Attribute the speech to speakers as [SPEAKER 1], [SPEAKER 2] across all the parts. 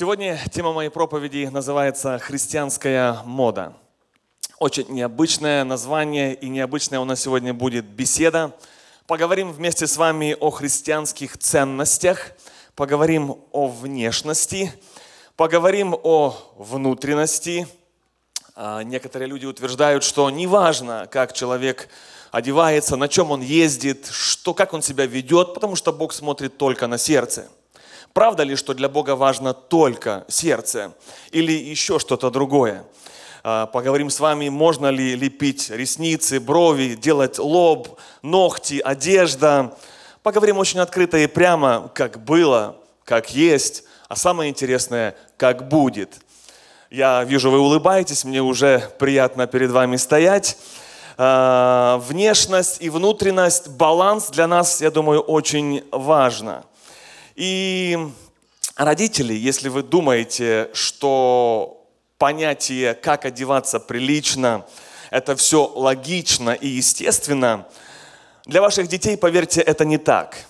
[SPEAKER 1] Сегодня тема моей проповеди называется «Христианская мода». Очень необычное название и необычная у нас сегодня будет беседа. Поговорим вместе с вами о христианских ценностях, поговорим о внешности, поговорим о внутренности. А, некоторые люди утверждают, что неважно, как человек одевается, на чем он ездит, что, как он себя ведет, потому что Бог смотрит только на сердце – Правда ли, что для Бога важно только сердце или еще что-то другое? А, поговорим с вами, можно ли лепить ресницы, брови, делать лоб, ногти, одежда. Поговорим очень открыто и прямо, как было, как есть, а самое интересное, как будет. Я вижу, вы улыбаетесь, мне уже приятно перед вами стоять а, внешность и внутренность, баланс для нас, я думаю, очень важно. И родители, если вы думаете, что понятие «как одеваться прилично» это все логично и естественно, для ваших детей, поверьте, это не так –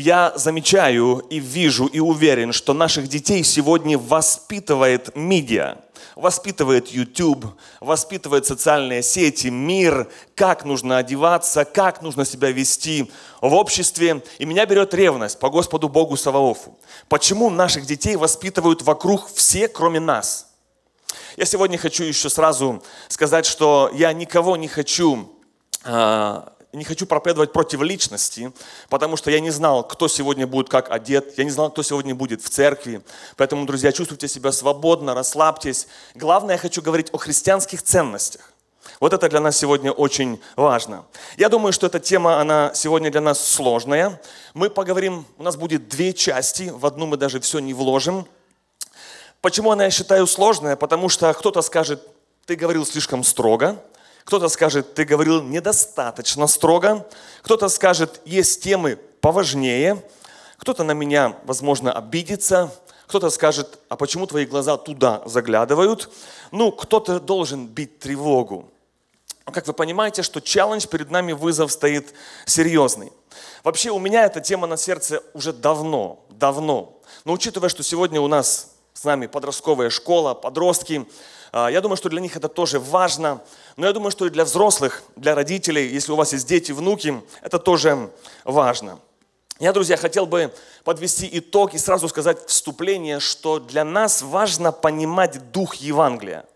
[SPEAKER 1] я замечаю и вижу и уверен, что наших детей сегодня воспитывает медиа, воспитывает YouTube, воспитывает социальные сети, мир, как нужно одеваться, как нужно себя вести в обществе. И меня берет ревность по Господу Богу Саваофу. Почему наших детей воспитывают вокруг все, кроме нас? Я сегодня хочу еще сразу сказать, что я никого не хочу а, не хочу проповедовать против личности, потому что я не знал, кто сегодня будет как одет, я не знал, кто сегодня будет в церкви. Поэтому, друзья, чувствуйте себя свободно, расслабьтесь. Главное, я хочу говорить о христианских ценностях. Вот это для нас сегодня очень важно. Я думаю, что эта тема, она сегодня для нас сложная. Мы поговорим, у нас будет две части, в одну мы даже все не вложим. Почему она, я считаю, сложная? Потому что кто-то скажет, ты говорил слишком строго, кто-то скажет, ты говорил недостаточно строго. Кто-то скажет, есть темы поважнее. Кто-то на меня, возможно, обидится. Кто-то скажет, а почему твои глаза туда заглядывают? Ну, кто-то должен бить тревогу. А как вы понимаете, что челлендж перед нами вызов стоит серьезный. Вообще у меня эта тема на сердце уже давно, давно. Но учитывая, что сегодня у нас с нами подростковая школа, подростки, а, я думаю, что для них это тоже важно. Но я думаю, что и для взрослых, для родителей, если у вас есть дети, внуки, это тоже важно. Я, друзья, хотел бы подвести итог и сразу сказать вступление, что для нас важно понимать дух Евангелия.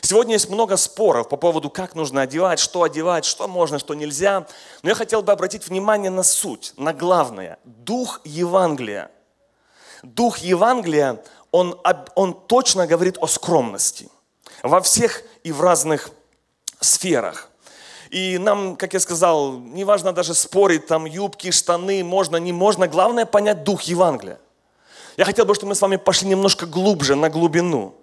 [SPEAKER 1] Сегодня есть много споров по поводу, как нужно одевать, что одевать, что можно, что нельзя. Но я хотел бы обратить внимание на суть, на главное. Дух Евангелия. Дух Евангелия, он, он точно говорит о скромности во всех и в разных сферах. И нам, как я сказал, не важно даже спорить, там юбки, штаны, можно, не можно. Главное понять дух Евангелия. Я хотел бы, чтобы мы с вами пошли немножко глубже, на глубину.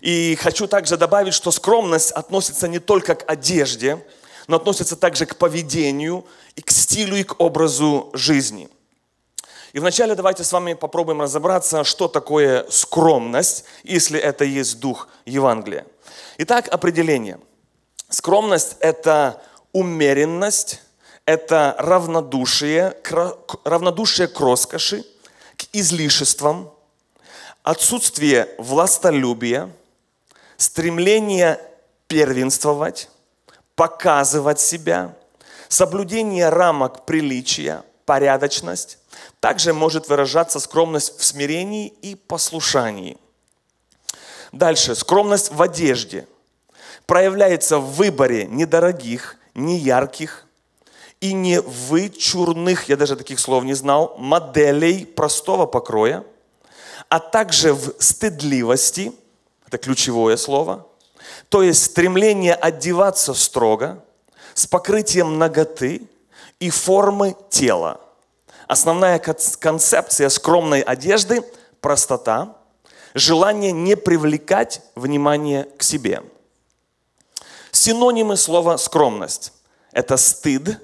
[SPEAKER 1] И хочу также добавить, что скромность относится не только к одежде, но относится также к поведению, и к стилю, и к образу жизни – и вначале давайте с вами попробуем разобраться, что такое скромность, если это есть дух Евангелия. Итак, определение. Скромность – это умеренность, это равнодушие, к, равнодушие к роскоши, к излишествам, отсутствие властолюбия, стремление первенствовать, показывать себя, соблюдение рамок приличия, порядочность, также может выражаться скромность в смирении и послушании. Дальше. Скромность в одежде. Проявляется в выборе недорогих, неярких и невычурных, я даже таких слов не знал, моделей простого покроя, а также в стыдливости, это ключевое слово, то есть стремление одеваться строго, с покрытием ноготы и формы тела – Основная концепция скромной одежды – простота, желание не привлекать внимание к себе. Синонимы слова «скромность» – это стыд,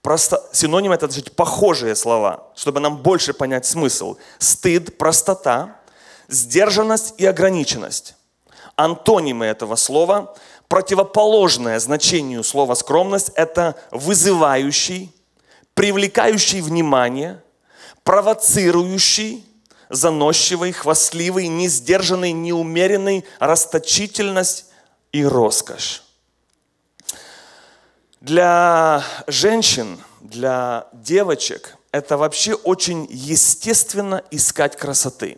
[SPEAKER 1] просто... синоним – это значит, похожие слова, чтобы нам больше понять смысл. Стыд, простота, сдержанность и ограниченность. Антонимы этого слова, противоположное значению слова «скромность» – это вызывающий, привлекающий внимание, провоцирующий, заносчивый, хвастливый, несдержанный, неумеренный, расточительность и роскошь. Для женщин, для девочек это вообще очень естественно искать красоты.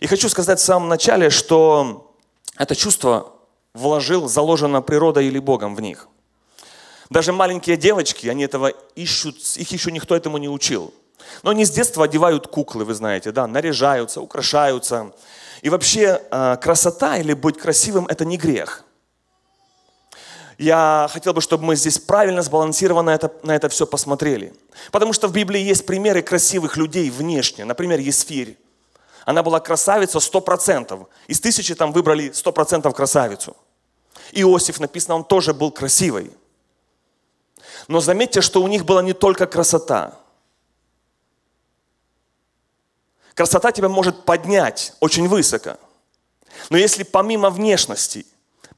[SPEAKER 1] И хочу сказать в самом начале, что это чувство вложил, заложено природой или Богом в них – даже маленькие девочки, они этого ищут, их еще никто этому не учил. Но они с детства одевают куклы, вы знаете, да, наряжаются, украшаются. И вообще а, красота или быть красивым – это не грех. Я хотел бы, чтобы мы здесь правильно, сбалансированно это, на это все посмотрели. Потому что в Библии есть примеры красивых людей внешне. Например, Есфирь. Она была красавица 100%. Из тысячи там выбрали 100% красавицу. Иосиф, написано, он тоже был красивый. Но заметьте, что у них была не только красота. Красота тебя может поднять очень высоко. Но если помимо внешности,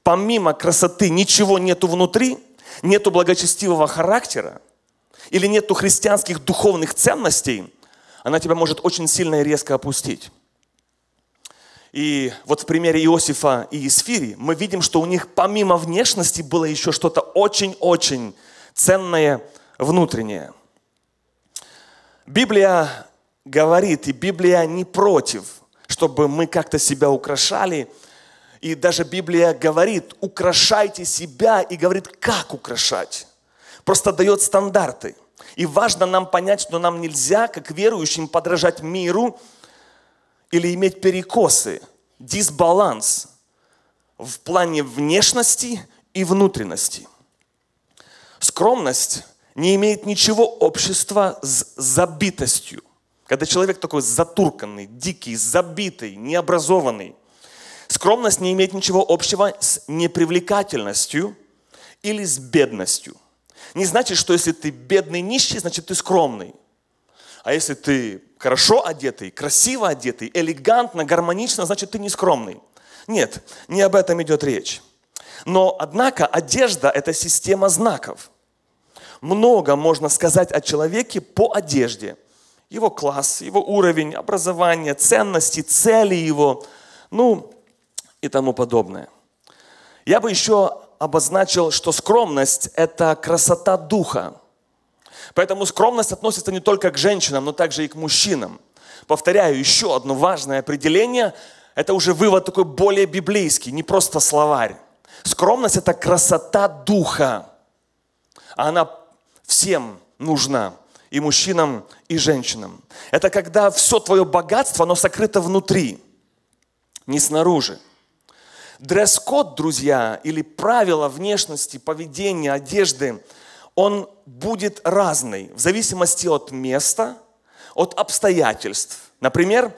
[SPEAKER 1] помимо красоты ничего нету внутри, нету благочестивого характера или нету христианских духовных ценностей, она тебя может очень сильно и резко опустить. И вот в примере Иосифа и Исфири мы видим, что у них помимо внешности было еще что-то очень-очень ценное внутреннее. Библия говорит, и Библия не против, чтобы мы как-то себя украшали. И даже Библия говорит, украшайте себя, и говорит, как украшать. Просто дает стандарты. И важно нам понять, что нам нельзя, как верующим, подражать миру или иметь перекосы, дисбаланс в плане внешности и внутренности – скромность не имеет ничего общества с забитостью. Когда человек такой затурканный, дикий, забитый, необразованный. Скромность не имеет ничего общего с непривлекательностью или с бедностью. Не значит, что если ты бедный, нищий, значит ты скромный. А если ты хорошо одетый, красиво одетый, элегантно, гармонично, значит ты не скромный. Нет, не об этом идет речь. Но, однако, одежда – это система знаков. Много можно сказать о человеке по одежде. Его класс, его уровень, образование, ценности, цели его, ну и тому подобное. Я бы еще обозначил, что скромность – это красота духа. Поэтому скромность относится не только к женщинам, но также и к мужчинам. Повторяю, еще одно важное определение – это уже вывод такой более библейский, не просто словарь. Скромность – это красота духа. а Она всем нужна, и мужчинам, и женщинам. Это когда все твое богатство, оно сокрыто внутри, не снаружи. Дресс-код, друзья, или правила внешности, поведения, одежды, он будет разный в зависимости от места, от обстоятельств. Например,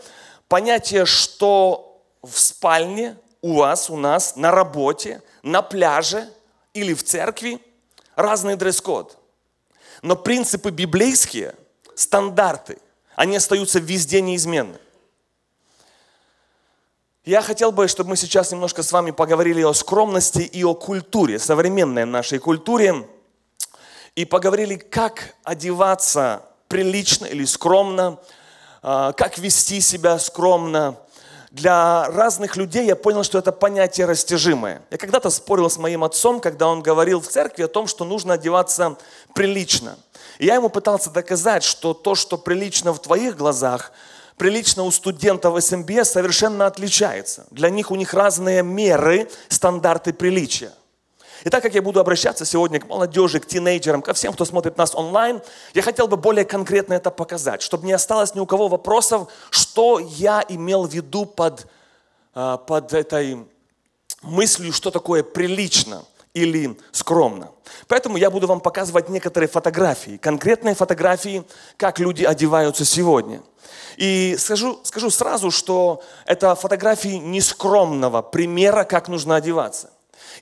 [SPEAKER 1] понятие, что в спальне у вас, у нас, на работе, на пляже или в церкви разный дресс-код – но принципы библейские, стандарты, они остаются везде неизменны. Я хотел бы, чтобы мы сейчас немножко с вами поговорили о скромности и о культуре, современной нашей культуре, и поговорили, как одеваться прилично или скромно, а, как вести себя скромно, для разных людей я понял, что это понятие растяжимое. Я когда-то спорил с моим отцом, когда он говорил в церкви о том, что нужно одеваться прилично. И я ему пытался доказать, что то, что прилично в твоих глазах, прилично у студентов СМБС эм совершенно отличается. Для них у них разные меры, стандарты приличия. И так как я буду обращаться сегодня к молодежи, к тинейджерам, ко всем, кто смотрит нас онлайн, я хотел бы более конкретно это показать, чтобы не осталось ни у кого вопросов, что я имел в виду под, а, под этой мыслью, что такое прилично или скромно. Поэтому я буду вам показывать некоторые фотографии, конкретные фотографии, как люди одеваются сегодня. И скажу, скажу сразу, что это фотографии нескромного примера, как нужно одеваться.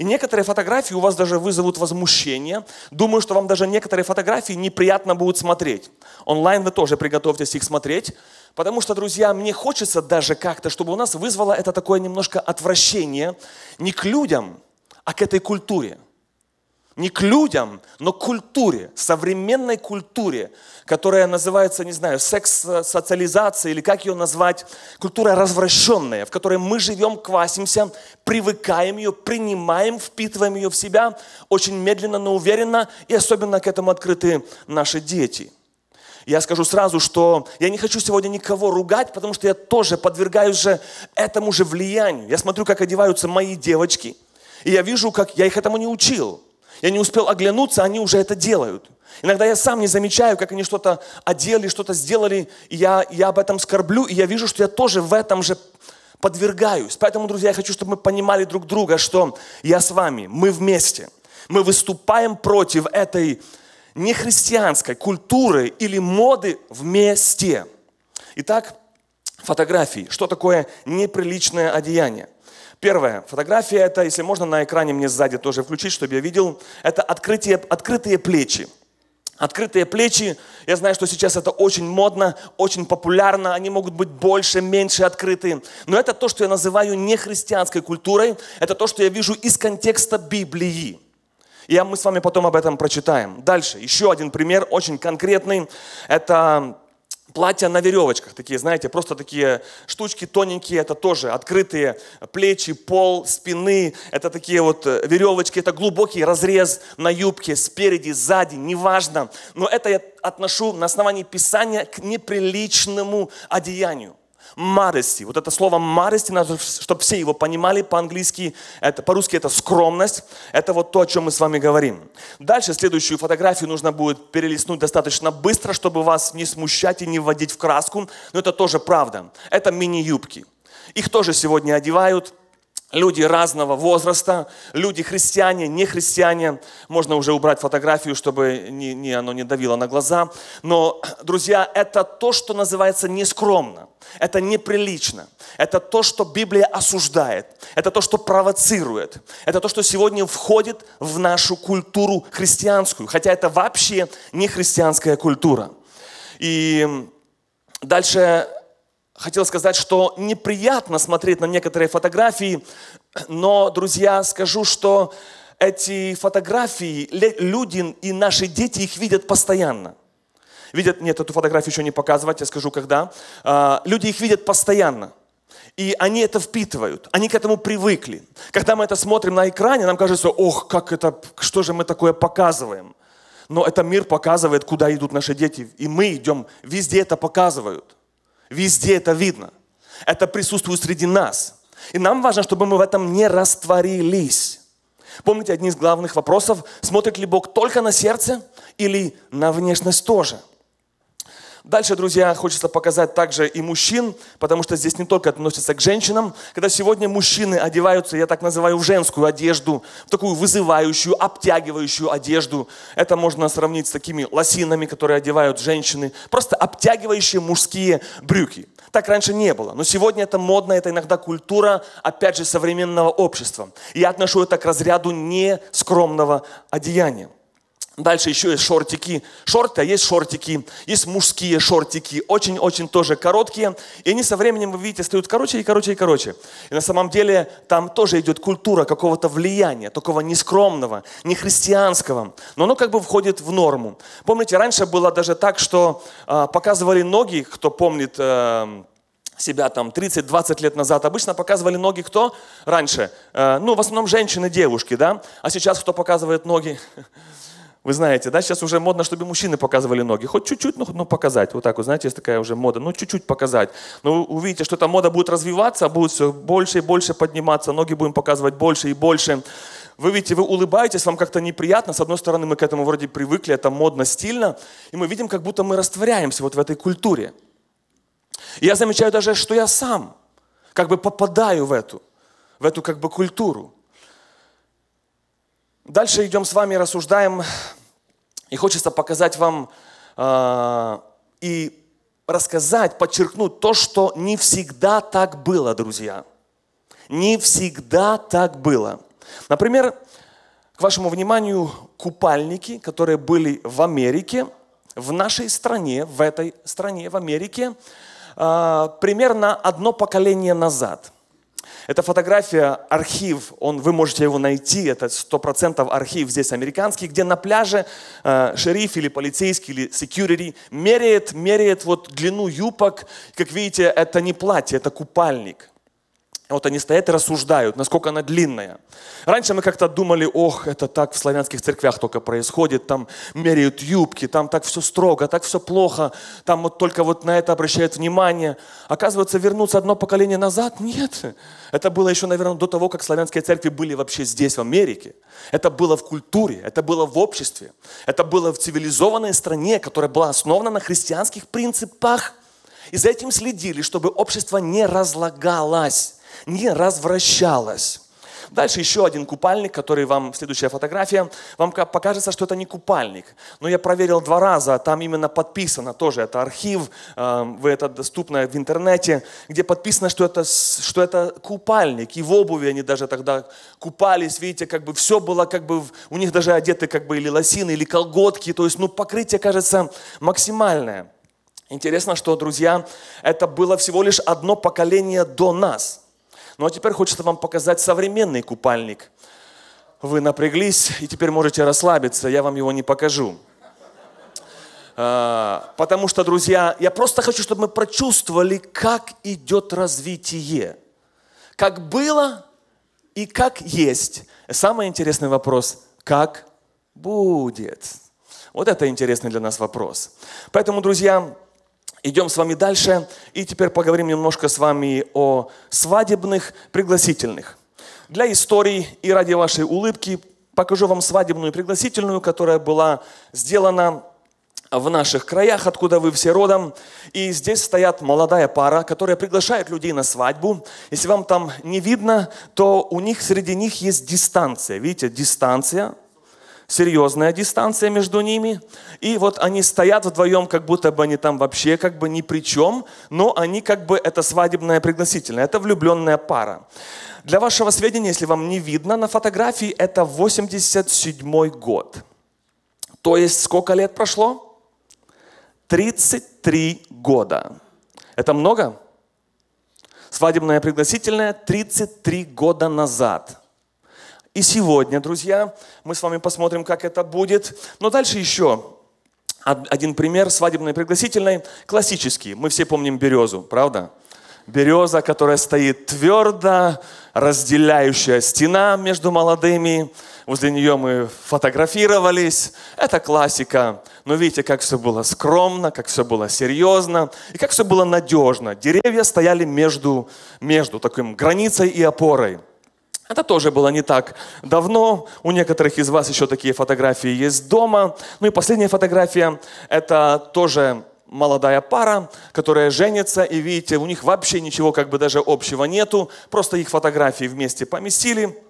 [SPEAKER 1] И некоторые фотографии у вас даже вызовут возмущение. Думаю, что вам даже некоторые фотографии неприятно будут смотреть. Онлайн вы тоже приготовьтесь их смотреть. Потому что, друзья, мне хочется даже как-то, чтобы у нас вызвало это такое немножко отвращение не к людям, а к этой культуре не к людям, но к культуре, современной культуре, которая называется, не знаю, секс-социализация или как ее назвать, культура развращенная, в которой мы живем, квасимся, привыкаем ее, принимаем, впитываем ее в себя очень медленно, но уверенно, и особенно к этому открыты наши дети – я скажу сразу, что я не хочу сегодня никого ругать, потому что я тоже подвергаюсь же этому же влиянию. Я смотрю, как одеваются мои девочки, и я вижу, как я их этому не учил. Я не успел оглянуться, они уже это делают. Иногда я сам не замечаю, как они что-то одели, что-то сделали, и я, я об этом скорблю, и я вижу, что я тоже в этом же подвергаюсь. Поэтому, друзья, я хочу, чтобы мы понимали друг друга, что я с вами, мы вместе. Мы выступаем против этой нехристианской культуры или моды вместе. Итак, фотографии. Что такое неприличное одеяние? Первая фотография, это, если можно, на экране мне сзади тоже включить, чтобы я видел, это открытие, открытые плечи. Открытые плечи, я знаю, что сейчас это очень модно, очень популярно, они могут быть больше, меньше открыты. Но это то, что я называю нехристианской культурой, это то, что я вижу из контекста Библии. И мы с вами потом об этом прочитаем. Дальше, еще один пример, очень конкретный. Это Платья на веревочках, такие, знаете, просто такие штучки тоненькие, это тоже открытые плечи, пол, спины, это такие вот э, веревочки, это глубокий разрез на юбке, спереди, сзади, неважно. Но это я отношу на основании Писания к неприличному одеянию. Мадости. Вот это слово мадости, чтобы все его понимали по-английски, это, по-русски это скромность. Это вот то, о чем мы с вами говорим. Дальше следующую фотографию нужно будет перелистнуть достаточно быстро, чтобы вас не смущать и не вводить в краску. Но это тоже правда. Это мини-юбки. Их тоже сегодня одевают – Люди разного возраста, люди христиане, не христиане. Можно уже убрать фотографию, чтобы не, не, оно не давило на глаза. Но, друзья, это то, что называется нескромно. Это неприлично. Это то, что Библия осуждает. Это то, что провоцирует. Это то, что сегодня входит в нашу культуру христианскую. Хотя это вообще не христианская культура. И дальше хотел сказать, что неприятно смотреть на некоторые фотографии, но, друзья, скажу, что эти фотографии люди и наши дети их видят постоянно. Видят, нет, эту фотографию еще не показывать, я скажу когда. А, люди их видят постоянно. И они это впитывают, они к этому привыкли. Когда мы это смотрим на экране, нам кажется, ох, как это, что же мы такое показываем. Но это мир показывает, куда идут наши дети. И мы идем, везде это показывают. Везде это видно. Это присутствует среди нас. И нам важно, чтобы мы в этом не растворились. Помните, одни из главных вопросов, смотрит ли Бог только на сердце или на внешность тоже – Дальше, друзья, хочется показать также и мужчин, потому что здесь не только относится к женщинам. Когда сегодня мужчины одеваются, я так называю, в женскую одежду, в такую вызывающую, обтягивающую одежду. Это можно сравнить с такими лосинами, которые одевают женщины. Просто обтягивающие мужские брюки. Так раньше не было. Но сегодня это модно, это иногда культура, опять же, современного общества. И я отношу это к разряду нескромного одеяния. Дальше еще есть шортики. Шорты, а есть шортики. Есть мужские шортики, очень-очень тоже короткие. И они со временем, вы видите, стают короче и короче и короче. И на самом деле там тоже идет культура какого-то влияния, такого нескромного, не христианского. Но оно как бы входит в норму. Помните, раньше было даже так, что э, показывали ноги, кто помнит... Э, себя там 30-20 лет назад. Обычно показывали ноги кто раньше? Э, ну, в основном женщины, девушки, да? А сейчас кто показывает ноги? Вы знаете, да, сейчас уже модно, чтобы мужчины показывали ноги. Хоть чуть-чуть, но, ну, но ну, показать. Вот так вот, знаете, есть такая уже мода. Ну, чуть-чуть показать. Но ну, вы увидите, что эта мода будет развиваться, будет все больше и больше подниматься, ноги будем показывать больше и больше. Вы видите, вы улыбаетесь, вам как-то неприятно. С одной стороны, мы к этому вроде привыкли, это модно, стильно. И мы видим, как будто мы растворяемся вот в этой культуре. И я замечаю даже, что я сам как бы попадаю в эту, в эту как бы культуру. Дальше идем с вами, рассуждаем, и хочется показать вам э, и рассказать, подчеркнуть то, что не всегда так было, друзья. Не всегда так было. Например, к вашему вниманию купальники, которые были в Америке, в нашей стране, в этой стране, в Америке, э, примерно одно поколение назад – эта фотография, архив, он, вы можете его найти, это 100% архив здесь американский, где на пляже э, шериф или полицейский или security меряет, меряет вот длину юбок. Как видите, это не платье, это купальник. А вот они стоят и рассуждают, насколько она длинная. Раньше мы как-то думали, ох, это так в славянских церквях только происходит, там меряют юбки, там так все строго, так все плохо, там вот только вот на это обращают внимание. Оказывается, вернуться одно поколение назад? Нет. Это было еще, наверное, до того, как славянские церкви были вообще здесь, в Америке. Это было в культуре, это было в обществе, это было в цивилизованной стране, которая была основана на христианских принципах. И за этим следили, чтобы общество не разлагалось не развращалась. Дальше еще один купальник, который вам, следующая фотография, вам покажется, что это не купальник. Но я проверил два раза, там именно подписано тоже, это архив, эм, вы это доступно в интернете, где подписано, что это, что это купальник. И в обуви они даже тогда купались, видите, как бы все было, как бы у них даже одеты как бы или лосины, или колготки, то есть ну покрытие, кажется, максимальное. Интересно, что, друзья, это было всего лишь одно поколение до нас – ну а теперь хочется вам показать современный купальник. Вы напряглись и теперь можете расслабиться, я вам его не покажу. А, потому что, друзья, я просто хочу, чтобы мы прочувствовали, как идет развитие. Как было и как есть. Самый интересный вопрос, как будет. Вот это интересный для нас вопрос. Поэтому, друзья, Идем с вами дальше. И теперь поговорим немножко с вами о свадебных пригласительных. Для истории и ради вашей улыбки покажу вам свадебную пригласительную, которая была сделана в наших краях, откуда вы все родом. И здесь стоят молодая пара, которая приглашает людей на свадьбу. Если вам там не видно, то у них среди них есть дистанция. Видите, дистанция серьезная дистанция между ними. И вот они стоят вдвоем, как будто бы они там вообще как бы ни при чем, но они как бы это свадебное пригласительное, это влюбленная пара. Для вашего сведения, если вам не видно, на фотографии это 87 год. То есть сколько лет прошло? 33 года. Это много? Свадебное пригласительное 33 года назад – и сегодня, друзья, мы с вами посмотрим, как это будет. Но дальше еще один пример свадебной пригласительной, классический. Мы все помним березу, правда? Береза, которая стоит твердо, разделяющая стена между молодыми. Возле нее мы фотографировались. Это классика. Но видите, как все было скромно, как все было серьезно и как все было надежно. Деревья стояли между, между таким границей и опорой. Это тоже было не так давно. У некоторых из вас еще такие фотографии есть дома. Ну и последняя фотография – это тоже молодая пара, которая женится, и видите, у них вообще ничего как бы даже общего нету, просто их фотографии вместе поместили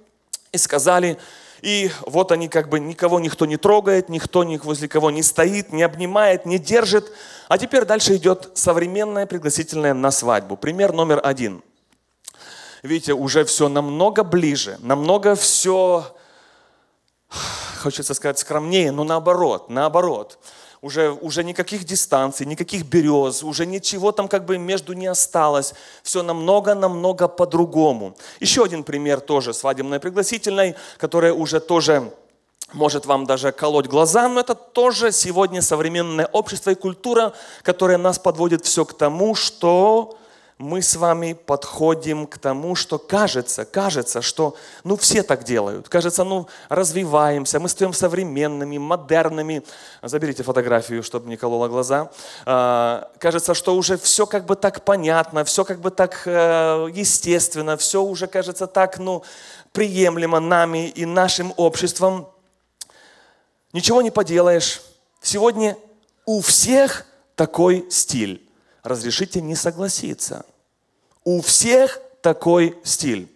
[SPEAKER 1] и сказали, и вот они как бы никого никто не трогает, никто них возле кого не стоит, не обнимает, не держит. А теперь дальше идет современное пригласительное на свадьбу. Пример номер один – видите, уже все намного ближе, намного все, хочется сказать, скромнее, но наоборот, наоборот. Уже, уже никаких дистанций, никаких берез, уже ничего там как бы между не осталось. Все намного-намного по-другому. Еще один пример тоже свадебной пригласительной, которая уже тоже может вам даже колоть глаза, но это тоже сегодня современное общество и культура, которая нас подводит все к тому, что мы с вами подходим к тому, что кажется, кажется, что ну все так делают. Кажется, ну развиваемся, мы стоим современными, модерными. Заберите фотографию, чтобы не кололо глаза. А, кажется, что уже все как бы так понятно, все как бы так э, естественно, все уже кажется так, ну, приемлемо нами и нашим обществом. Ничего не поделаешь. Сегодня у всех такой стиль разрешите не согласиться. У всех такой стиль.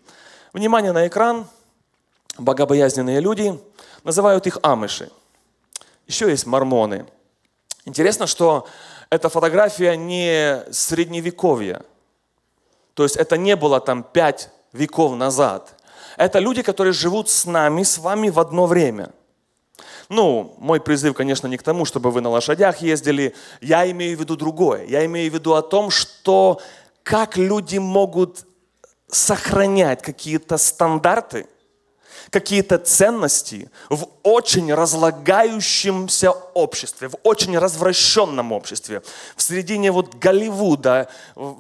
[SPEAKER 1] Внимание на экран. Богобоязненные люди называют их амыши. Еще есть мормоны. Интересно, что эта фотография не средневековья. То есть это не было там пять веков назад. Это люди, которые живут с нами, с вами в одно время – ну, мой призыв, конечно, не к тому, чтобы вы на лошадях ездили. Я имею в виду другое. Я имею в виду о том, что как люди могут сохранять какие-то стандарты, какие-то ценности в очень разлагающемся обществе, в очень развращенном обществе, в средине вот Голливуда,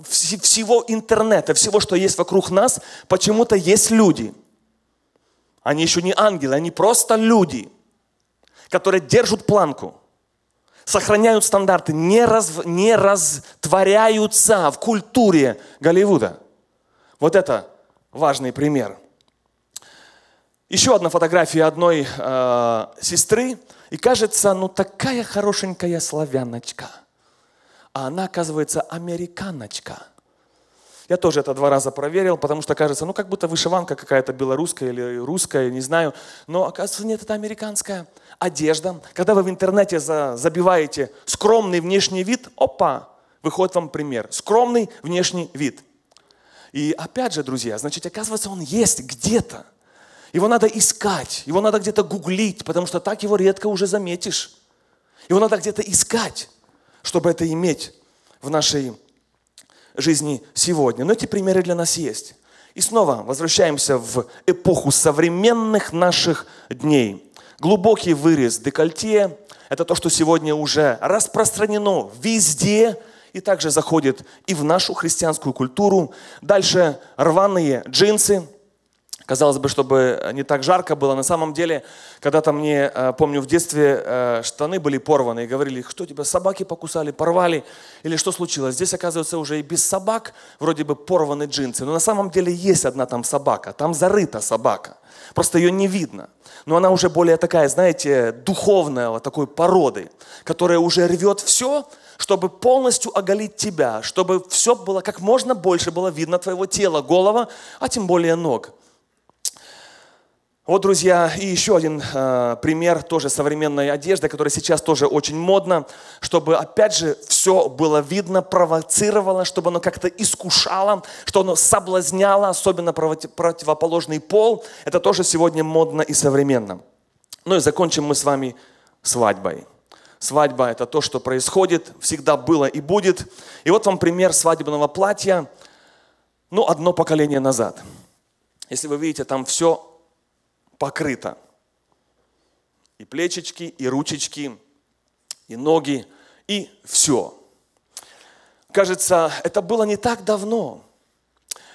[SPEAKER 1] всего интернета, всего, что есть вокруг нас, почему-то есть люди. Они еще не ангелы, они просто люди, которые держат планку, сохраняют стандарты, не, раз, не растворяются в культуре Голливуда. Вот это важный пример. Еще одна фотография одной э, сестры, и кажется, ну такая хорошенькая славяночка, а она оказывается американочка – я тоже это два раза проверил, потому что кажется, ну как будто вышиванка какая-то белорусская или русская, не знаю. Но оказывается, нет, это американская одежда. Когда вы в интернете за, забиваете скромный внешний вид, опа, выходит вам пример. Скромный внешний вид. И опять же, друзья, значит, оказывается, он есть где-то. Его надо искать, его надо где-то гуглить, потому что так его редко уже заметишь. Его надо где-то искать, чтобы это иметь в нашей жизни сегодня. Но эти примеры для нас есть. И снова возвращаемся в эпоху современных наших дней. Глубокий вырез декольте – это то, что сегодня уже распространено везде и также заходит и в нашу христианскую культуру. Дальше рваные джинсы – Казалось бы, чтобы не так жарко было. На самом деле, когда-то мне, э, помню, в детстве э, штаны были порваны и говорили, что тебя собаки покусали, порвали или что случилось. Здесь, оказывается, уже и без собак вроде бы порваны джинсы. Но на самом деле есть одна там собака, там зарыта собака. Просто ее не видно. Но она уже более такая, знаете, духовная, вот такой породы, которая уже рвет все, чтобы полностью оголить тебя, чтобы все было как можно больше было видно твоего тела, голова, а тем более ног. Вот, друзья, и еще один э, пример тоже современной одежды, которая сейчас тоже очень модна, чтобы, опять же, все было видно, провоцировало, чтобы оно как-то искушало, что оно соблазняло, особенно против, противоположный пол. Это тоже сегодня модно и современно. Ну и закончим мы с вами свадьбой. Свадьба – это то, что происходит, всегда было и будет. И вот вам пример свадебного платья, ну, одно поколение назад. Если вы видите, там все покрыто. И плечечки, и ручечки, и ноги, и все. Кажется, это было не так давно.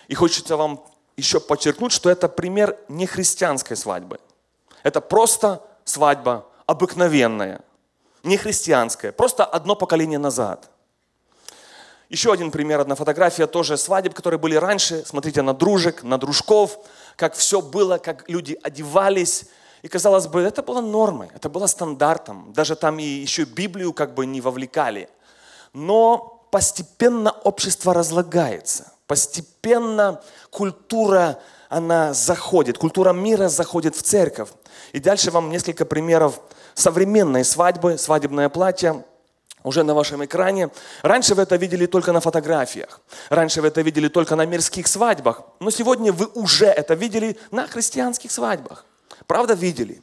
[SPEAKER 1] И хочется вам еще подчеркнуть, что это пример не христианской свадьбы. Это просто свадьба обыкновенная, не христианская, просто одно поколение назад. Еще один пример, одна фотография тоже свадеб, которые были раньше. Смотрите на дружек, на дружков, как все было, как люди одевались. И казалось бы, это было нормой, это было стандартом. Даже там и еще Библию как бы не вовлекали. Но постепенно общество разлагается. Постепенно культура, она заходит, культура мира заходит в церковь. И дальше вам несколько примеров современной свадьбы, свадебное платье, уже на вашем экране. Раньше вы это видели только на фотографиях. Раньше вы это видели только на мирских свадьбах. Но сегодня вы уже это видели на христианских свадьбах. Правда, видели.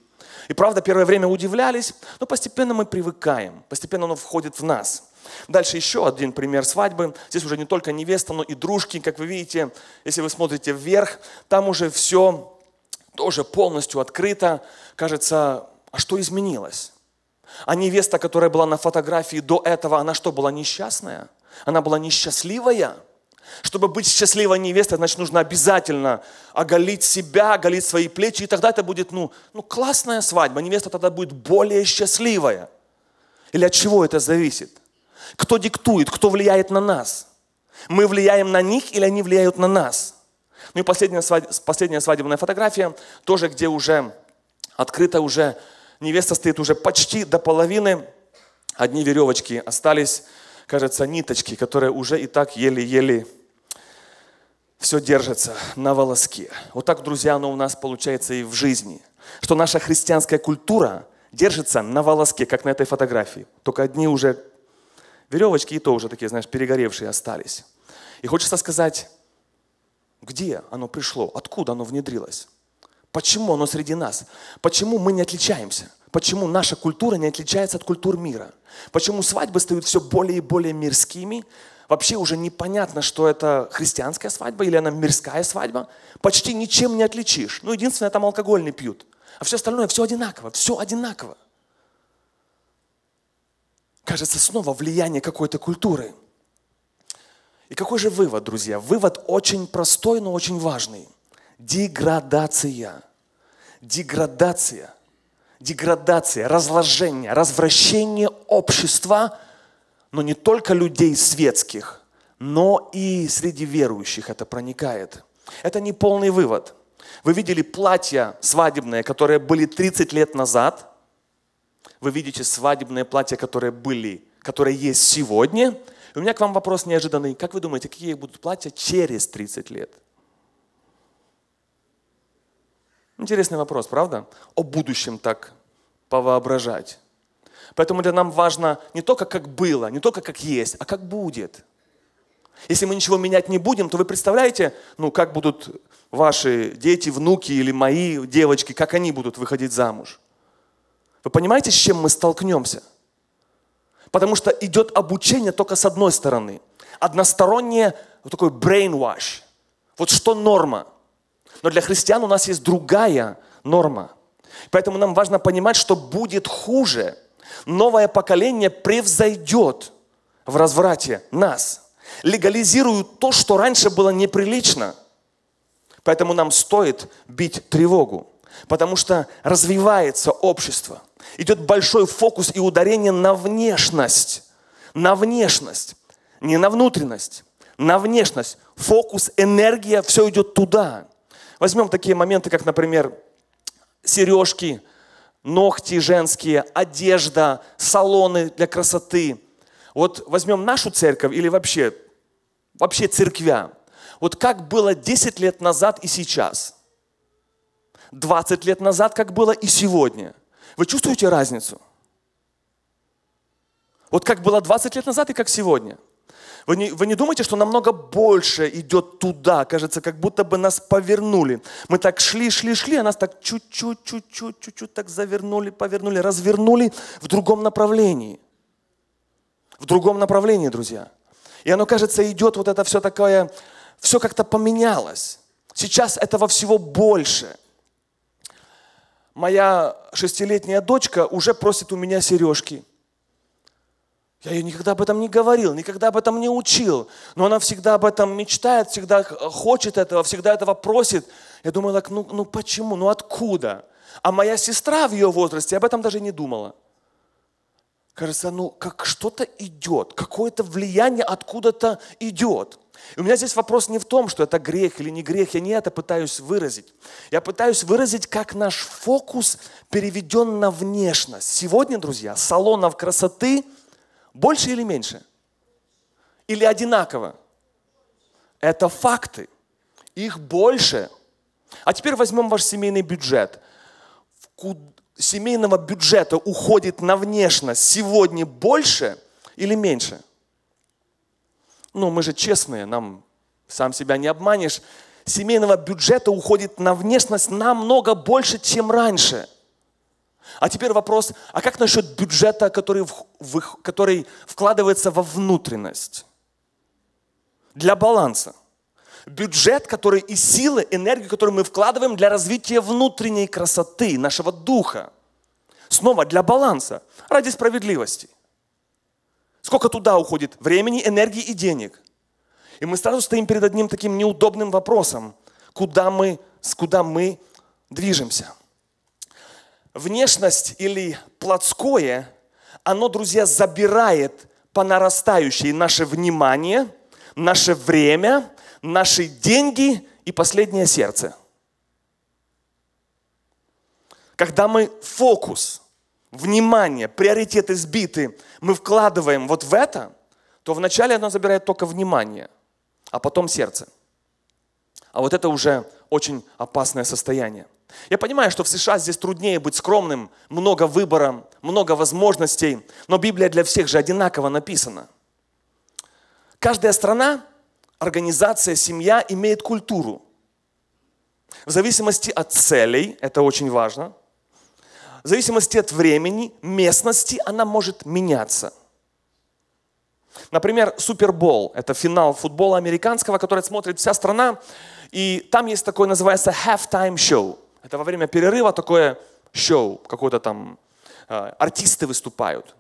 [SPEAKER 1] И правда, первое время удивлялись, но постепенно мы привыкаем, постепенно оно входит в нас. Дальше еще один пример свадьбы. Здесь уже не только невеста, но и дружки. Как вы видите, если вы смотрите вверх, там уже все тоже полностью открыто. Кажется, а что изменилось? А невеста, которая была на фотографии до этого, она что, была несчастная? Она была несчастливая? Чтобы быть счастливой невестой, значит, нужно обязательно оголить себя, оголить свои плечи, и тогда это будет, ну, ну классная свадьба. Невеста тогда будет более счастливая. Или от чего это зависит? Кто диктует, кто влияет на нас? Мы влияем на них или они влияют на нас? Ну и последняя, свадь, последняя свадебная фотография, тоже где уже открыто уже Невеста стоит уже почти до половины. Одни веревочки остались, кажется, ниточки, которые уже и так еле-еле все держится на волоске. Вот так, друзья, оно у нас получается и в жизни. Что наша христианская культура держится на волоске, как на этой фотографии. Только одни уже веревочки и то уже такие, знаешь, перегоревшие остались. И хочется сказать, где оно пришло, откуда оно внедрилось. Почему оно среди нас? Почему мы не отличаемся? Почему наша культура не отличается от культур мира? Почему свадьбы стают все более и более мирскими? Вообще уже непонятно, что это христианская свадьба или она мирская свадьба. Почти ничем не отличишь. Ну, единственное, там алкоголь не пьют. А все остальное, все одинаково, все одинаково. Кажется, снова влияние какой-то культуры. И какой же вывод, друзья? Вывод очень простой, но очень важный. Деградация. Деградация. Деградация, разложение, развращение общества, но не только людей светских, но и среди верующих это проникает. Это не полный вывод. Вы видели платья свадебные, которые были 30 лет назад. Вы видите свадебные платья, которые были, которые есть сегодня. И у меня к вам вопрос неожиданный. Как вы думаете, какие будут платья через 30 лет? Интересный вопрос, правда? О будущем так повоображать. Поэтому для нас важно не только как было, не только как есть, а как будет. Если мы ничего менять не будем, то вы представляете, ну как будут ваши дети, внуки или мои девочки, как они будут выходить замуж? Вы понимаете, с чем мы столкнемся? Потому что идет обучение только с одной стороны. Одностороннее, вот такой brainwash. Вот что норма – но для христиан у нас есть другая норма. Поэтому нам важно понимать, что будет хуже. Новое поколение превзойдет в разврате нас. Легализируют то, что раньше было неприлично. Поэтому нам стоит бить тревогу. Потому что развивается общество. Идет большой фокус и ударение на внешность. На внешность. Не на внутренность. На внешность. Фокус, энергия, все идет туда. Возьмем такие моменты, как, например, сережки, ногти женские, одежда, салоны для красоты. Вот возьмем нашу церковь или вообще, вообще церквя. Вот как было 10 лет назад и сейчас. 20 лет назад, как было и сегодня. Вы чувствуете разницу? Вот как было 20 лет назад и как сегодня – вы не, вы не думаете, что намного больше идет туда? Кажется, как будто бы нас повернули. Мы так шли, шли, шли, а нас так чуть-чуть, чуть-чуть, чуть-чуть так завернули, повернули, развернули в другом направлении. В другом направлении, друзья. И оно, кажется, идет вот это все такое, все как-то поменялось. Сейчас этого всего больше. Моя шестилетняя дочка уже просит у меня сережки – я ее никогда об этом не говорил, никогда об этом не учил. Но она всегда об этом мечтает, всегда э, хочет этого, всегда этого просит. Я думаю, так, ну, ну почему, ну откуда? А моя сестра в ее возрасте об этом даже не думала. Кажется, ну как что-то идет, какое-то влияние откуда-то идет. И у меня здесь вопрос не в том, что это грех или не грех, я не это пытаюсь выразить. Я пытаюсь выразить, как наш фокус переведен на внешность. Сегодня, друзья, салонов красоты – больше или меньше? Или одинаково? Это факты. Их больше. А теперь возьмем ваш семейный бюджет. В семейного бюджета уходит на внешность сегодня больше или меньше? Ну, мы же честные, нам сам себя не обманешь. Семейного бюджета уходит на внешность намного больше, чем раньше – а теперь вопрос, а как насчет бюджета, который, в, в, который вкладывается во внутренность? Для баланса. Бюджет, который и силы, энергию, которую мы вкладываем для развития внутренней красоты, нашего духа. Снова для баланса, ради справедливости. Сколько туда уходит времени, энергии и денег? И мы сразу стоим перед одним таким неудобным вопросом. Куда мы, куда мы движемся? внешность или плотское, оно, друзья, забирает по нарастающей наше внимание, наше время, наши деньги и последнее сердце. Когда мы фокус, внимание, приоритеты сбиты, мы вкладываем вот в это, то вначале оно забирает только внимание, а потом сердце. А вот это уже очень опасное состояние. Я понимаю, что в США здесь труднее быть скромным, много выбора, много возможностей, но Библия для всех же одинаково написана. Каждая страна, организация, семья имеет культуру. В зависимости от целей, это очень важно, в зависимости от времени, местности, она может меняться. Например, Супербол – это финал футбола американского, который смотрит вся страна, и там есть такое, называется halftime show – это во время перерыва такое шоу, какое-то там э, артисты выступают.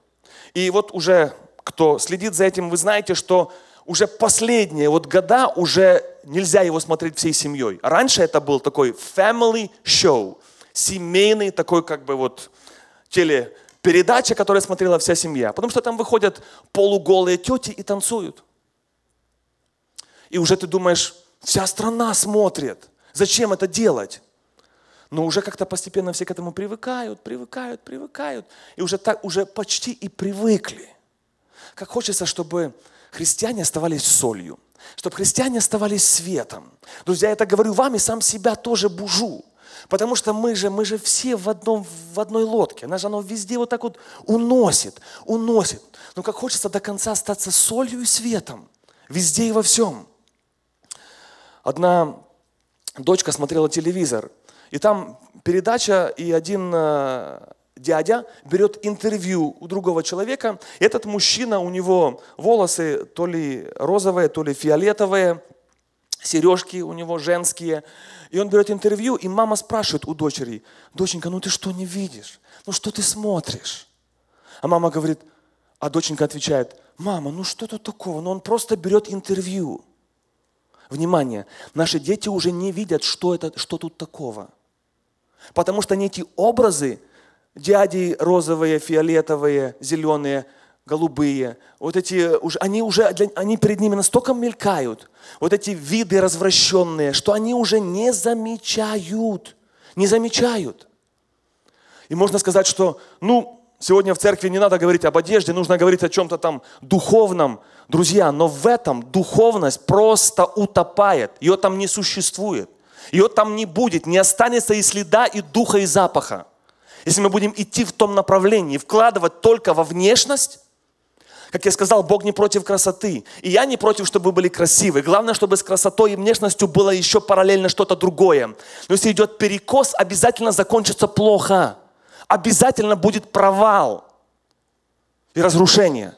[SPEAKER 1] И вот уже кто следит за этим, вы знаете, что уже последние вот года уже нельзя его смотреть всей семьей. Раньше это был такой family show, семейный такой как бы вот телепередача, которую смотрела вся семья. Потому что там выходят полуголые тети и танцуют. И уже ты думаешь, вся страна смотрит. Зачем это делать? Но уже как-то постепенно все к этому привыкают, привыкают, привыкают. И уже, так, уже почти и привыкли. Как хочется, чтобы христиане оставались солью, чтобы христиане оставались светом. Друзья, я это говорю вам и сам себя тоже бужу. Потому что мы же, мы же все в, одном, в одной лодке. она же оно везде вот так вот уносит, уносит. Но как хочется до конца остаться солью и светом. Везде и во всем. Одна дочка смотрела телевизор – и там передача, и один э, дядя берет интервью у другого человека. Этот мужчина, у него волосы то ли розовые, то ли фиолетовые, сережки у него женские. И он берет интервью, и мама спрашивает у дочери, доченька, ну ты что не видишь? Ну что ты смотришь? А мама говорит, а доченька отвечает, мама, ну что тут такого? Ну он просто берет интервью. Внимание, наши дети уже не видят, что, это, что тут такого. Потому что не эти образы, дяди розовые, фиолетовые, зеленые, голубые, вот эти, уже, они уже, для, они перед ними настолько мелькают, вот эти виды развращенные, что они уже не замечают, не замечают. И можно сказать, что, ну, сегодня в церкви не надо говорить об одежде, нужно говорить о чем-то там духовном. Друзья, но в этом духовность просто утопает, ее там не существует. Ее там не будет, не останется и следа, и духа, и запаха. Если мы будем идти в том направлении, вкладывать только во внешность, как я сказал, Бог не против красоты. И я не против, чтобы вы были красивы. Главное, чтобы с красотой и внешностью было еще параллельно что-то другое. Но если идет перекос, обязательно закончится плохо. Обязательно будет провал и разрушение.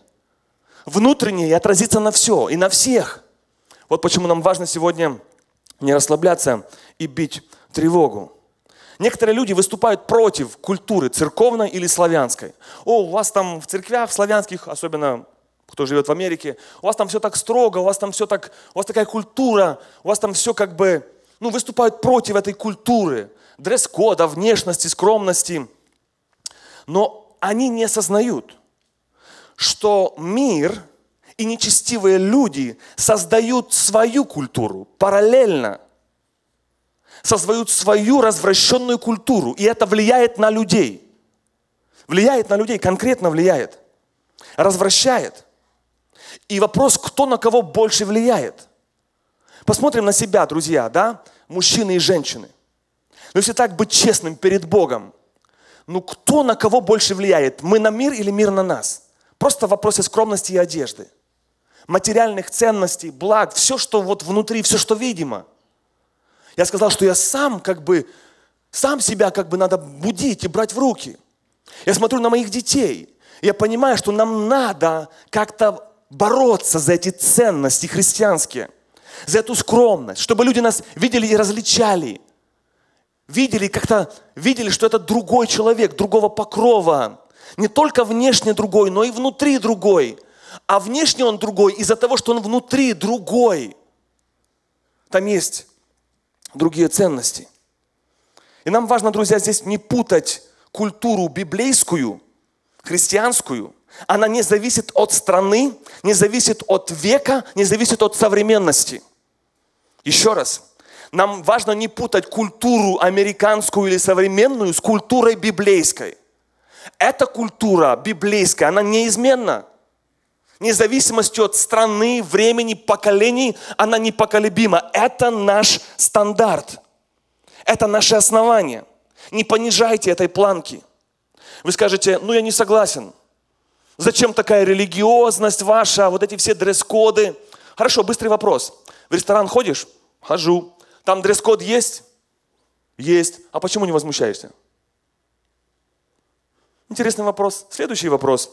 [SPEAKER 1] Внутреннее и отразится на все и на всех. Вот почему нам важно сегодня не расслабляться и бить тревогу. Некоторые люди выступают против культуры церковной или славянской. О, у вас там в церквях в славянских, особенно кто живет в Америке, у вас там все так строго, у вас там все так, у вас такая культура, у вас там все как бы, ну, выступают против этой культуры, дресс-кода, внешности, скромности. Но они не осознают, что мир – и нечестивые люди создают свою культуру параллельно, создают свою развращенную культуру, и это влияет на людей. Влияет на людей, конкретно влияет. Развращает. И вопрос, кто на кого больше влияет. Посмотрим на себя, друзья, да? Мужчины и женщины. Но если так быть честным перед Богом, ну кто на кого больше влияет? Мы на мир или мир на нас? Просто в вопросе скромности и одежды материальных ценностей, благ, все, что вот внутри, все, что видимо. Я сказал, что я сам как бы, сам себя как бы надо будить и брать в руки. Я смотрю на моих детей, я понимаю, что нам надо как-то бороться за эти ценности христианские, за эту скромность, чтобы люди нас видели и различали. Видели как-то, видели, что это другой человек, другого покрова. Не только внешне другой, но и внутри другой – а внешне он другой из-за того, что он внутри другой. Там есть другие ценности. И нам важно, друзья, здесь не путать культуру библейскую, христианскую. Она не зависит от страны, не зависит от века, не зависит от современности. Еще раз, нам важно не путать культуру американскую или современную с культурой библейской. Эта культура библейская, она неизменна независимостью от страны, времени, поколений, она непоколебима. Это наш стандарт. Это наше основание. Не понижайте этой планки. Вы скажете, ну я не согласен. Зачем такая религиозность ваша, вот эти все дресс-коды? Хорошо, быстрый вопрос. В ресторан ходишь? Хожу. Там дресс-код есть? Есть. А почему не возмущаешься? Интересный вопрос. Следующий вопрос.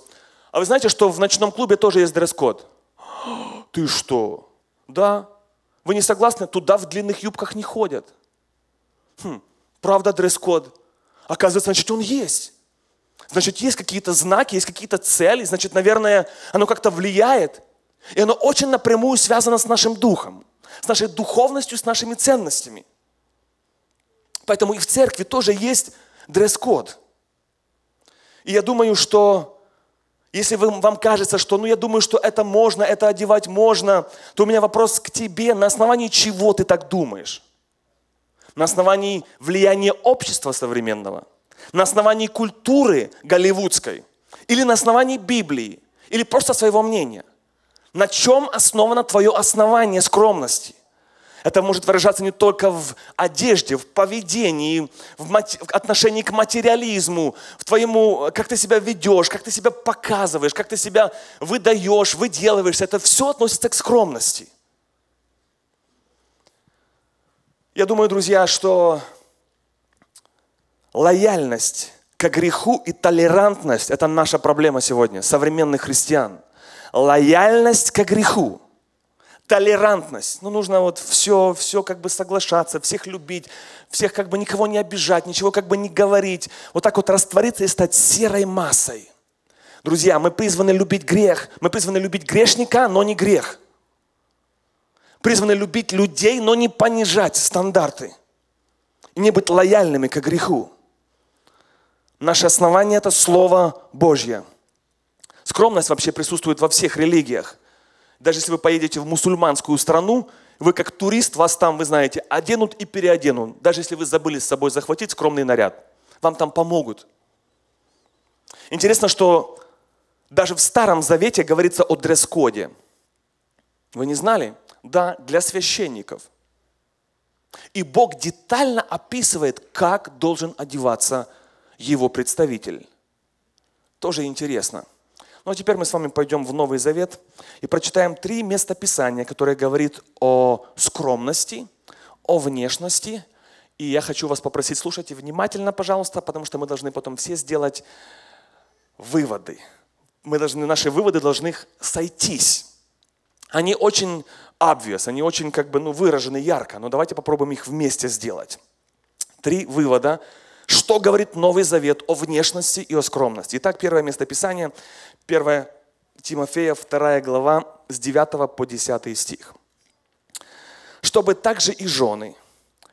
[SPEAKER 1] А вы знаете, что в ночном клубе тоже есть дресс-код? Ты что? Да. Вы не согласны? Туда в длинных юбках не ходят. Хм, правда дресс-код? Оказывается, значит, он есть. Значит, есть какие-то знаки, есть какие-то цели, значит, наверное, оно как-то влияет. И оно очень напрямую связано с нашим духом, с нашей духовностью, с нашими ценностями. Поэтому и в церкви тоже есть дресс-код. И я думаю, что если вы, вам кажется, что, ну я думаю, что это можно, это одевать можно, то у меня вопрос к тебе, на основании чего ты так думаешь? На основании влияния общества современного? На основании культуры голливудской? Или на основании Библии? Или просто своего мнения? На чем основано твое основание скромности? Это может выражаться не только в одежде, в поведении, в, мати- в отношении к материализму, в твоему, как ты себя ведешь, как ты себя показываешь, как ты себя выдаешь, выделываешься. Это все относится к скромности. Я думаю, друзья, что лояльность к греху и толерантность – это наша проблема сегодня, современных христиан. Лояльность к греху – толерантность. Ну, нужно вот все, все как бы соглашаться, всех любить, всех как бы никого не обижать, ничего как бы не говорить. Вот так вот раствориться и стать серой массой. Друзья, мы призваны любить грех. Мы призваны любить грешника, но не грех. Призваны любить людей, но не понижать стандарты. И не быть лояльными к греху. Наше основание – это Слово Божье. Скромность вообще присутствует во всех религиях – даже если вы поедете в мусульманскую страну, вы как турист, вас там, вы знаете, оденут и переоденут. Даже если вы забыли с собой захватить скромный наряд. Вам там помогут. Интересно, что даже в Старом Завете говорится о дресс-коде. Вы не знали? Да, для священников. И Бог детально описывает, как должен одеваться его представитель. Тоже интересно – ну а теперь мы с вами пойдем в Новый Завет и прочитаем три места Писания, которые говорит о скромности, о внешности. И я хочу вас попросить, слушайте внимательно, пожалуйста, потому что мы должны потом все сделать выводы. Мы должны, наши выводы должны сойтись. Они очень obvious, они очень как бы ну, выражены ярко, но давайте попробуем их вместе сделать. Три вывода, что говорит Новый Завет о внешности и о скромности. Итак, первое место Писания. 1 Тимофея 2 глава с 9 по 10 стих. «Чтобы также и жены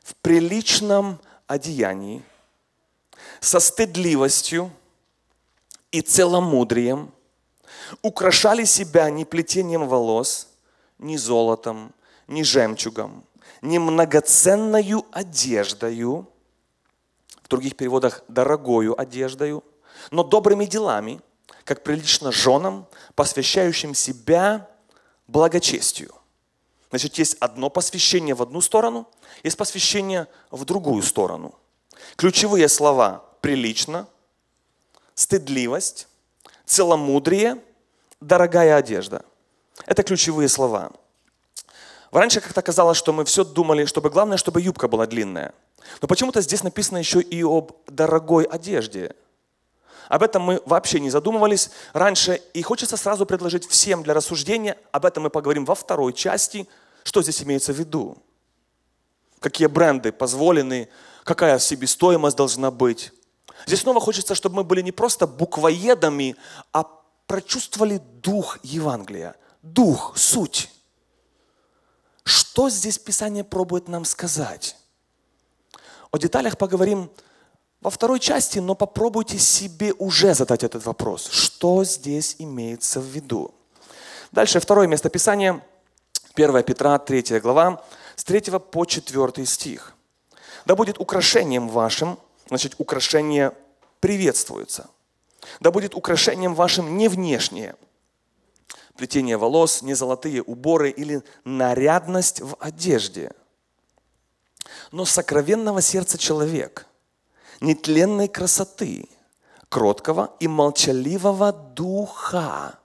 [SPEAKER 1] в приличном одеянии, со стыдливостью и целомудрием украшали себя не плетением волос, ни золотом, ни жемчугом, ни многоценною одеждою, в других переводах дорогою одеждою, но добрыми делами – как прилично женам, посвящающим себя благочестию. Значит, есть одно посвящение в одну сторону, есть посвящение в другую сторону. Ключевые слова – прилично, стыдливость, целомудрие, дорогая одежда. Это ключевые слова. Раньше как-то казалось, что мы все думали, чтобы главное, чтобы юбка была длинная. Но почему-то здесь написано еще и об дорогой одежде – об этом мы вообще не задумывались раньше. И хочется сразу предложить всем для рассуждения, об этом мы поговорим во второй части, что здесь имеется в виду. Какие бренды позволены, какая себестоимость должна быть. Здесь снова хочется, чтобы мы были не просто буквоедами, а прочувствовали дух Евангелия, дух, суть. Что здесь Писание пробует нам сказать? О деталях поговорим во второй части, но попробуйте себе уже задать этот вопрос. Что здесь имеется в виду? Дальше второе местописание, 1 Петра, 3 глава, с 3 по 4 стих. «Да будет украшением вашим, значит, украшение приветствуется. Да будет украшением вашим не внешнее, плетение волос, не золотые уборы или нарядность в одежде, но сокровенного сердца человек – нетленной красоты, кроткого и молчаливого духа,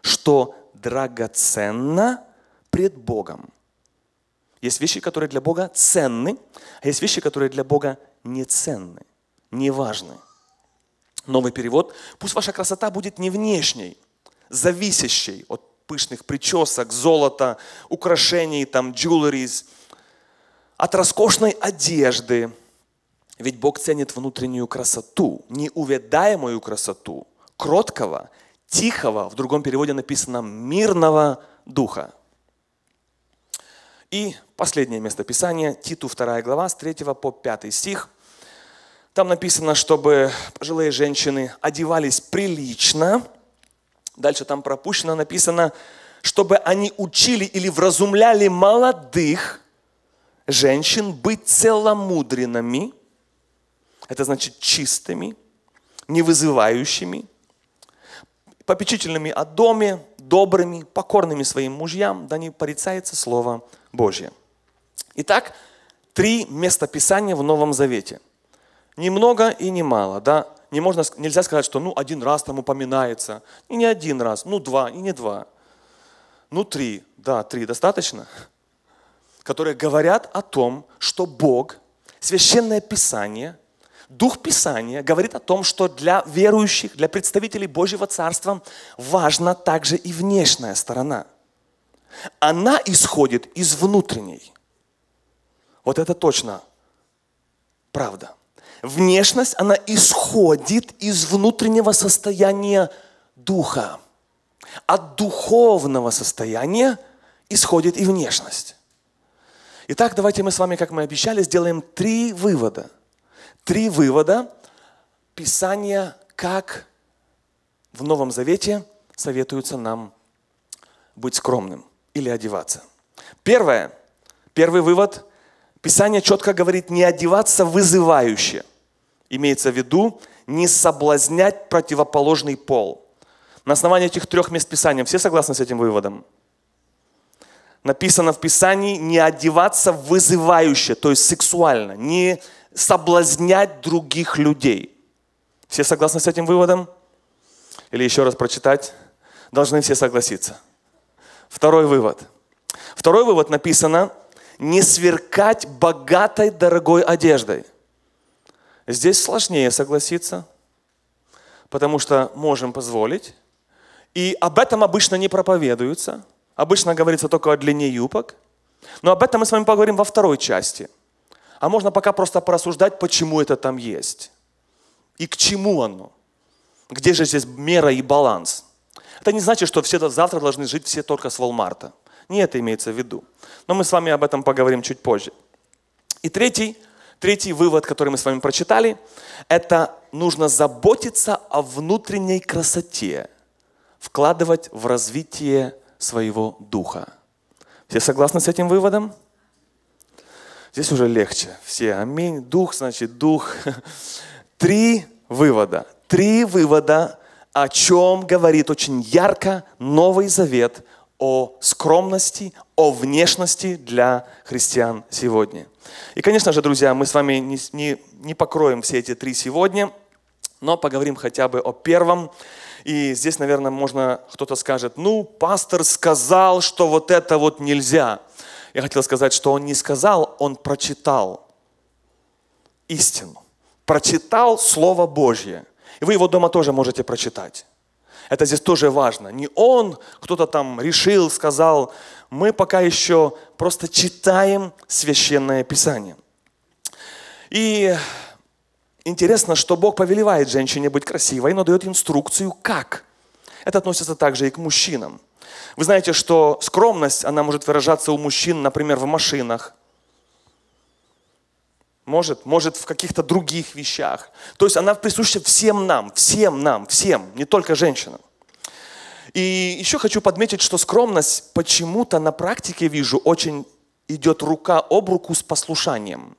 [SPEAKER 1] что драгоценно пред Богом. Есть вещи, которые для Бога ценны, а есть вещи, которые для Бога не неважны. Новый перевод. Пусть ваша красота будет не внешней, зависящей от пышных причесок, золота, украшений, там, jewelries, от роскошной одежды, ведь Бог ценит внутреннюю красоту, неувядаемую красоту, кроткого, тихого, в другом переводе написано мирного духа. И последнее место Писания, Титу 2 глава, с 3 по 5 стих. Там написано, чтобы пожилые женщины одевались прилично. Дальше там пропущено написано, чтобы они учили или вразумляли молодых женщин быть целомудренными – это значит чистыми, не вызывающими, попечительными о доме, добрыми, покорными своим мужьям, да не порицается Слово Божье. Итак, три места Писания в Новом Завете. Немного и немало, да, не можно, нельзя сказать, что ну один раз там упоминается, и не один раз, ну два, и не два, ну три, да, три достаточно, которые говорят о том, что Бог, Священное Писание – Дух Писания говорит о том, что для верующих, для представителей Божьего Царства важна также и внешняя сторона. Она исходит из внутренней. Вот это точно правда. Внешность, она исходит из внутреннего состояния духа. От духовного состояния исходит и внешность. Итак, давайте мы с вами, как мы обещали, сделаем три вывода – Три вывода Писания, как в Новом Завете советуются нам быть скромным или одеваться. Первое. Первый вывод. Писание четко говорит не одеваться вызывающе. Имеется в виду не соблазнять противоположный пол. На основании этих трех мест Писания все согласны с этим выводом? Написано в Писании не одеваться вызывающе, то есть сексуально, не соблазнять других людей. Все согласны с этим выводом? Или еще раз прочитать? Должны все согласиться. Второй вывод. Второй вывод написано «не сверкать богатой дорогой одеждой». Здесь сложнее согласиться, потому что можем позволить. И об этом обычно не проповедуется. Обычно говорится только о длине юбок. Но об этом мы с вами поговорим во второй части – а можно пока просто порассуждать, почему это там есть. И к чему оно. Где же здесь мера и баланс? Это не значит, что все завтра должны жить все только с Волмарта. Не это имеется в виду. Но мы с вами об этом поговорим чуть позже. И третий, третий вывод, который мы с вами прочитали, это нужно заботиться о внутренней красоте, вкладывать в развитие своего духа. Все согласны с этим выводом? Здесь уже легче. Все аминь. Дух, значит, дух. Три вывода. Три вывода, о чем говорит очень ярко Новый Завет о скромности, о внешности для христиан сегодня. И, конечно же, друзья, мы с вами не, не, не покроем все эти три сегодня, но поговорим хотя бы о первом. И здесь, наверное, можно, кто-то скажет, ну, пастор сказал, что вот это вот нельзя. Я хотел сказать, что он не сказал, он прочитал истину. Прочитал Слово Божье. И вы его дома тоже можете прочитать. Это здесь тоже важно. Не он, кто-то там решил, сказал. Мы пока еще просто читаем Священное Писание. И интересно, что Бог повелевает женщине быть красивой, но дает инструкцию, как. Это относится также и к мужчинам. Вы знаете, что скромность, она может выражаться у мужчин, например, в машинах. Может, может в каких-то других вещах. То есть она присуща всем нам, всем нам, всем, не только женщинам. И еще хочу подметить, что скромность почему-то на практике вижу очень идет рука об руку с послушанием.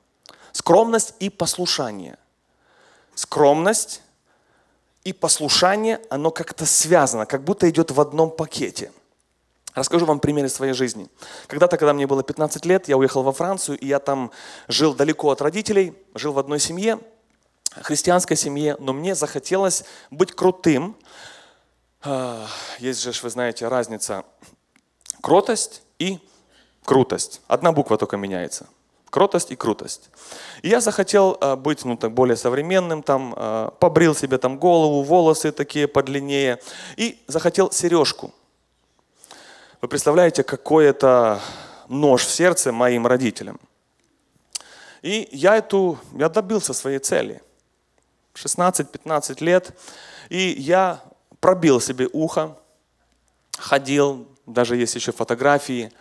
[SPEAKER 1] Скромность и послушание. Скромность и послушание, оно как-то связано, как будто идет в одном пакете. Расскажу вам пример из своей жизни. Когда-то, когда мне было 15 лет, я уехал во Францию, и я там жил далеко от родителей, жил в одной семье, христианской семье, но мне захотелось быть крутым. А, есть же, вы знаете, разница кротость и крутость. Одна буква только меняется. Кротость и крутость. И я захотел а, быть ну, так, более современным, там, а, побрил себе там голову, волосы такие подлиннее, и захотел сережку. Вы представляете, какой это нож в сердце моим родителям. И я эту, я добился своей цели. 16-15 лет. И я пробил себе ухо, ходил, даже есть еще фотографии.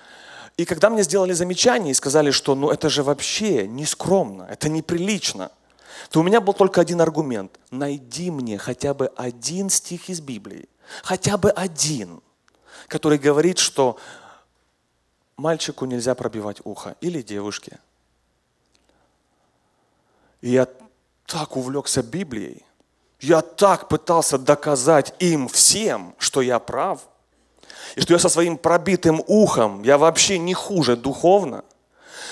[SPEAKER 1] И когда мне сделали замечание и сказали, что ну это же вообще не скромно, это неприлично, то у меня был только один аргумент. Найди мне хотя бы один стих из Библии, хотя бы один, который говорит, что мальчику нельзя пробивать ухо или девушке. И я так увлекся Библией, я так пытался доказать им всем, что я прав, и что я со своим пробитым ухом, я вообще не хуже духовно,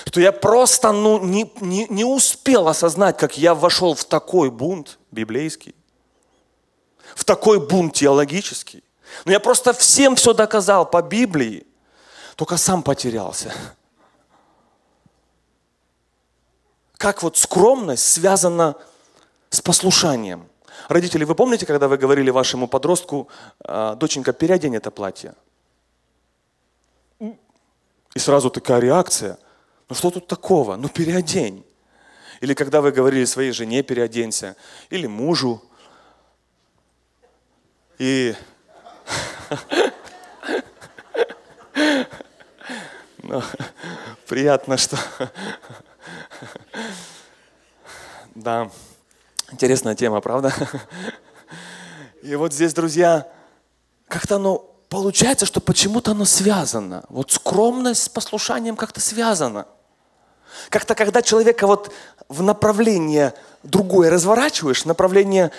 [SPEAKER 1] что я просто ну, не, не, не успел осознать, как я вошел в такой бунт библейский, в такой бунт теологический, но я просто всем все доказал по Библии, только сам потерялся. Как вот скромность связана с послушанием. Родители, вы помните, когда вы говорили вашему подростку, «А, доченька, переодень это платье? И сразу такая реакция, ну что тут такого, ну переодень. Или когда вы говорили своей жене, переоденься, или мужу. И но ну, приятно, что... Да, интересная тема, правда? И вот здесь, друзья, как-то оно получается, что почему-то оно связано. Вот скромность с послушанием как-то связана. Как-то когда человека вот в направление другое разворачиваешь, направление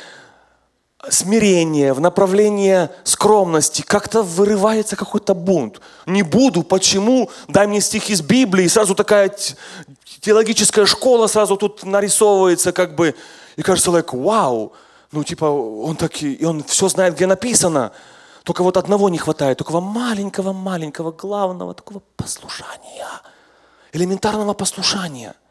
[SPEAKER 1] смирение в направлении скромности как-то вырывается какой-то бунт. Не буду, почему? Дай мне стих из Библии. И сразу такая теологическая школа сразу тут нарисовывается как бы. И кажется, like вау, ну типа он так, и он все знает, где написано. Только вот одного не хватает, такого маленького-маленького главного, такого послушания, элементарного послушания –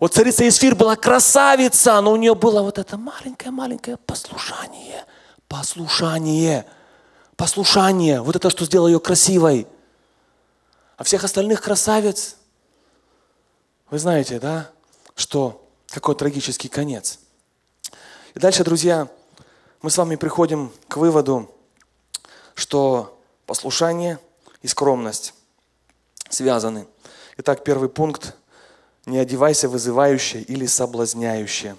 [SPEAKER 1] вот царица Есфир была красавица, но у нее было вот это маленькое-маленькое послушание. Послушание. Послушание. Вот это, что сделало ее красивой. А всех остальных красавец. вы знаете, да, что какой трагический конец. И дальше, друзья, мы с вами приходим к выводу, что послушание и скромность связаны. Итак, первый пункт не одевайся вызывающе или соблазняюще.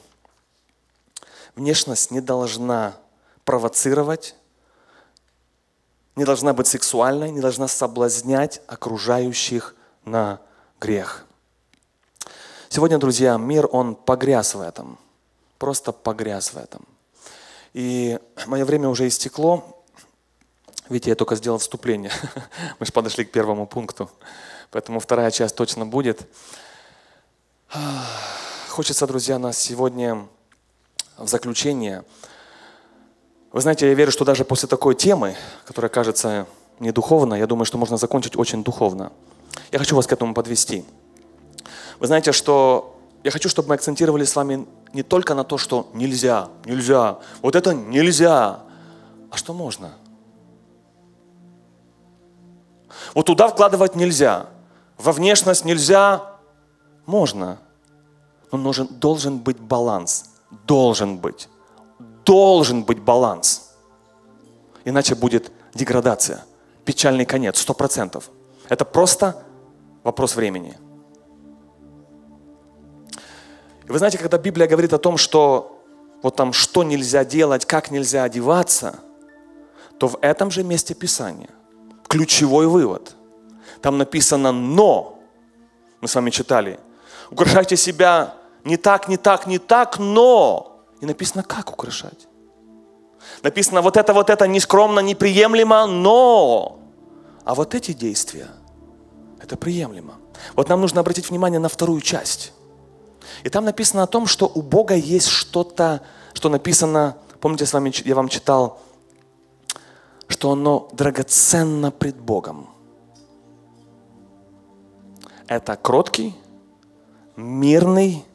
[SPEAKER 1] Внешность не должна провоцировать, не должна быть сексуальной, не должна соблазнять окружающих на грех. Сегодня, друзья, мир, он погряз в этом. Просто погряз в этом. И мое время уже истекло. Видите, я только сделал вступление. Мы же подошли к первому пункту. Поэтому вторая часть точно будет. Хочется, друзья, нас сегодня в заключение. Вы знаете, я верю, что даже после такой темы, которая кажется не духовно, я думаю, что можно закончить очень духовно. Я хочу вас к этому подвести. Вы знаете, что я хочу, чтобы мы акцентировали с вами не только на то, что нельзя, нельзя, вот это нельзя, а что можно. Вот туда вкладывать нельзя, во внешность нельзя, можно, но нужен, должен быть баланс. Должен быть. Должен быть баланс. Иначе будет деградация, печальный конец, сто процентов. Это просто вопрос времени. вы знаете, когда Библия говорит о том, что вот там что нельзя делать, как нельзя одеваться, то в этом же месте Писания ключевой вывод. Там написано «но». Мы с вами читали – украшайте себя не так, не так, не так, но... И написано, как украшать. Написано, вот это, вот это нескромно, неприемлемо, но... А вот эти действия, это приемлемо. Вот нам нужно обратить внимание на вторую часть. И там написано о том, что у Бога есть что-то, что написано, помните, с вами, я вам читал, что оно драгоценно пред Богом. Это кроткий, мирный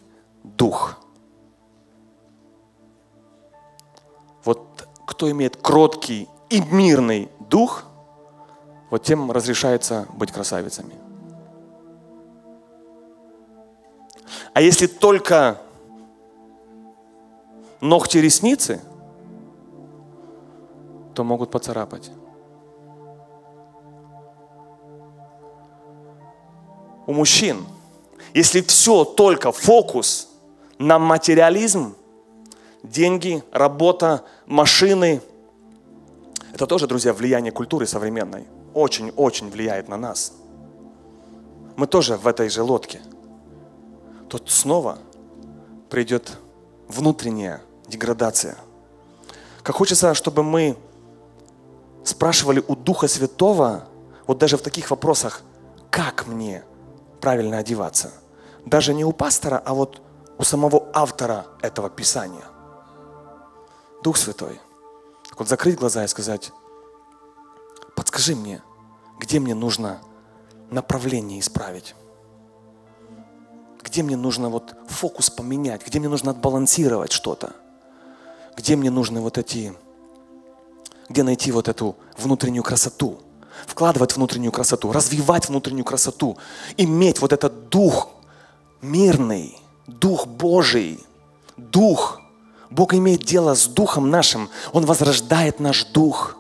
[SPEAKER 1] дух. Вот кто имеет кроткий и мирный дух, вот тем разрешается быть красавицами. А если только ногти ресницы, то могут поцарапать. У мужчин – если все только фокус на материализм, деньги, работа, машины, это тоже, друзья, влияние культуры современной. Очень-очень влияет на нас. Мы тоже в этой же лодке. Тут снова придет внутренняя деградация. Как хочется, чтобы мы спрашивали у Духа Святого, вот даже в таких вопросах, как мне правильно одеваться – даже не у пастора, а вот у самого автора этого Писания. Дух Святой. Так вот закрыть глаза и сказать, подскажи мне, где мне нужно направление исправить? Где мне нужно вот фокус поменять? Где мне нужно отбалансировать что-то? Где мне нужны вот эти, где найти вот эту внутреннюю красоту – вкладывать внутреннюю красоту, развивать внутреннюю красоту, иметь вот этот дух мирный, Дух Божий, Дух. Бог имеет дело с Духом нашим. Он возрождает наш Дух.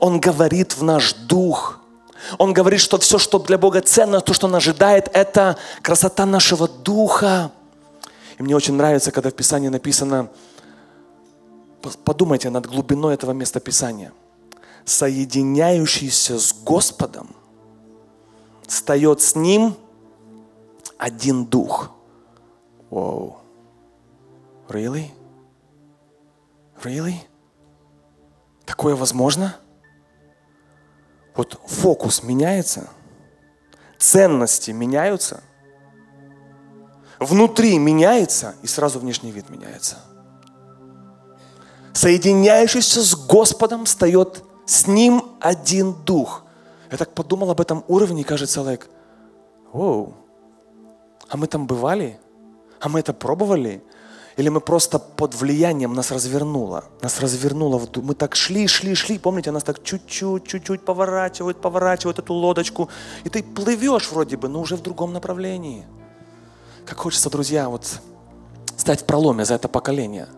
[SPEAKER 1] Он говорит в наш Дух. Он говорит, что все, что для Бога ценно, то, что Он ожидает, это красота нашего Духа. И мне очень нравится, когда в Писании написано, подумайте над глубиной этого места Писания. Соединяющийся с Господом, встает с Ним – один дух. Wow. Really? Really? Такое возможно? Вот фокус меняется, ценности меняются, внутри меняется, и сразу внешний вид меняется. Соединяющийся с Господом встает с Ним один Дух. Я так подумал об этом уровне, и кажется, like, wow, а мы там бывали? А мы это пробовали? Или мы просто под влиянием нас развернуло? Нас развернуло. В... Мы так шли, шли, шли. Помните, нас так чуть-чуть, чуть-чуть поворачивают, поворачивают эту лодочку. И ты плывешь вроде бы, но уже в другом направлении. Как хочется, друзья, вот стать в проломе за это поколение.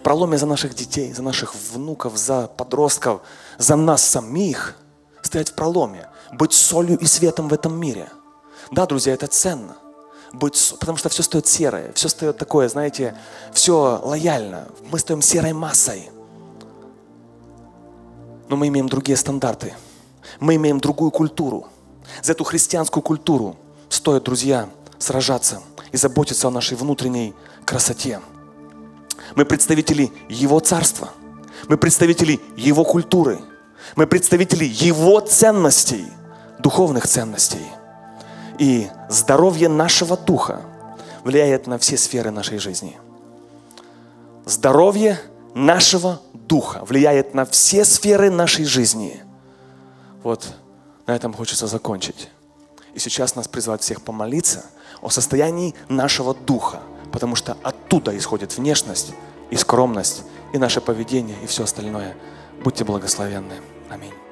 [SPEAKER 1] В проломе за наших детей, за наших внуков, за подростков, за нас самих. Стоять в проломе, быть солью и светом в этом мире. Да, друзья, это ценно быть, потому что все стоит серое, все стоит такое, знаете, все лояльно. Мы стоим серой массой. Но мы имеем другие стандарты. Мы имеем другую культуру. За эту христианскую культуру стоит, друзья, сражаться и заботиться о нашей внутренней красоте. Мы представители Его Царства. Мы представители Его культуры. Мы представители Его ценностей, духовных ценностей. И здоровье нашего духа влияет на все сферы нашей жизни. Здоровье нашего духа влияет на все сферы нашей жизни. Вот на этом хочется закончить. И сейчас нас призывают всех помолиться о состоянии нашего духа, потому что оттуда исходит внешность и скромность, и наше поведение, и все остальное. Будьте благословенны. Аминь.